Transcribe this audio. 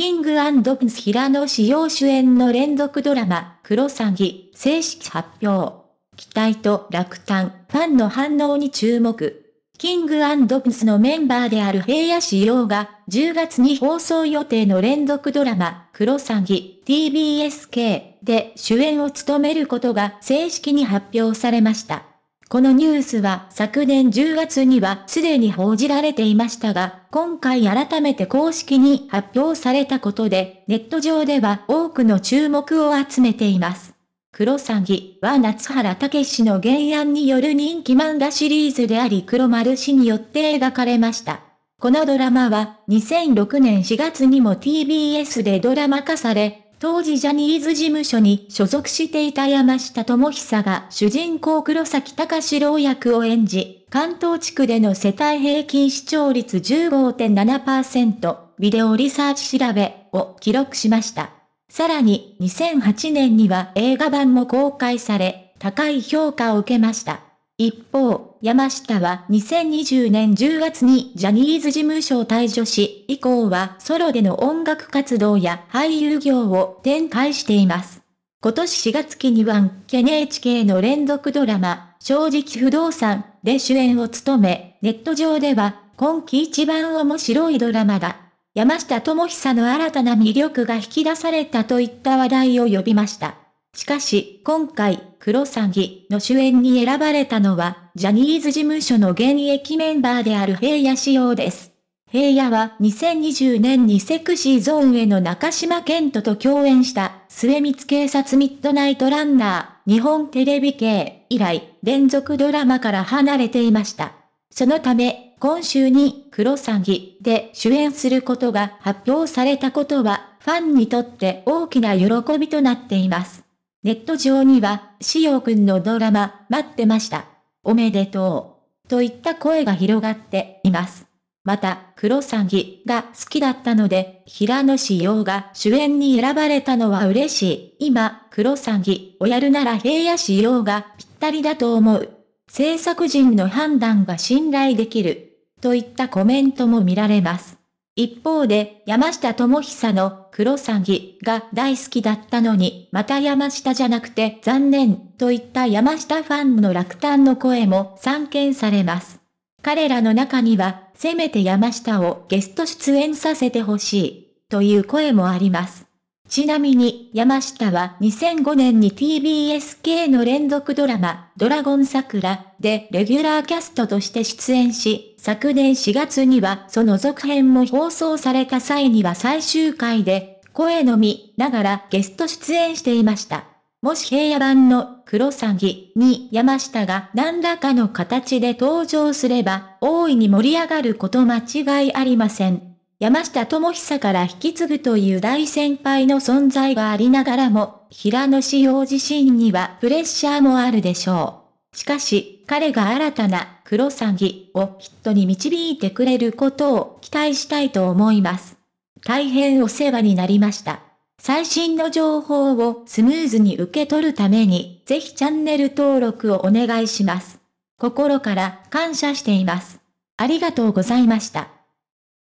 キングアドリンス平野紫耀主演の連続ドラマ、クロサギ、正式発表。期待と落胆、ファンの反応に注目。キングアドリンスのメンバーである平野紫耀が、10月に放送予定の連続ドラマ、クロサギ、TBSK で主演を務めることが正式に発表されました。このニュースは昨年10月にはすでに報じられていましたが、今回改めて公式に発表されたことで、ネット上では多くの注目を集めています。黒詐欺は夏原武史の原案による人気漫画シリーズであり黒丸氏によって描かれました。このドラマは2006年4月にも TBS でドラマ化され、当時ジャニーズ事務所に所属していた山下智久が主人公黒崎隆郎役を演じ、関東地区での世帯平均視聴率15.7%、ビデオリサーチ調べを記録しました。さらに2008年には映画版も公開され、高い評価を受けました。一方、山下は2020年10月にジャニーズ事務所を退所し、以降はソロでの音楽活動や俳優業を展開しています。今年4月期には NHK の連続ドラマ、正直不動産で主演を務め、ネット上では今季一番面白いドラマだ。山下智久の新たな魅力が引き出されたといった話題を呼びました。しかし、今回、クロサギの主演に選ばれたのは、ジャニーズ事務所の現役メンバーである平野仕様です。平野は2020年にセクシーゾーンへの中島健人と共演した末光警察ミッドナイトランナー日本テレビ系以来連続ドラマから離れていました。そのため今週に黒詐欺で主演することが発表されたことはファンにとって大きな喜びとなっています。ネット上には、しおくんのドラマ、待ってました。おめでとう。といった声が広がっています。また、クロサギが好きだったので、平野紫耀が主演に選ばれたのは嬉しい。今、クロサギをやるなら平野紫耀がぴったりだと思う。制作陣の判断が信頼できる。といったコメントも見られます。一方で、山下智久の黒詐欺が大好きだったのに、また山下じゃなくて残念といった山下ファンの落胆の声も散見されます。彼らの中には、せめて山下をゲスト出演させてほしいという声もあります。ちなみに、山下は2005年に TBS 系の連続ドラマ、ドラゴン桜でレギュラーキャストとして出演し、昨年4月にはその続編も放送された際には最終回で、声のみながらゲスト出演していました。もし平野版の黒詐欺に山下が何らかの形で登場すれば、大いに盛り上がること間違いありません。山下智久から引き継ぐという大先輩の存在がありながらも、平野志陽自身にはプレッシャーもあるでしょう。しかし、彼が新たな黒詐欺をヒットに導いてくれることを期待したいと思います。大変お世話になりました。最新の情報をスムーズに受け取るために、ぜひチャンネル登録をお願いします。心から感謝しています。ありがとうございました。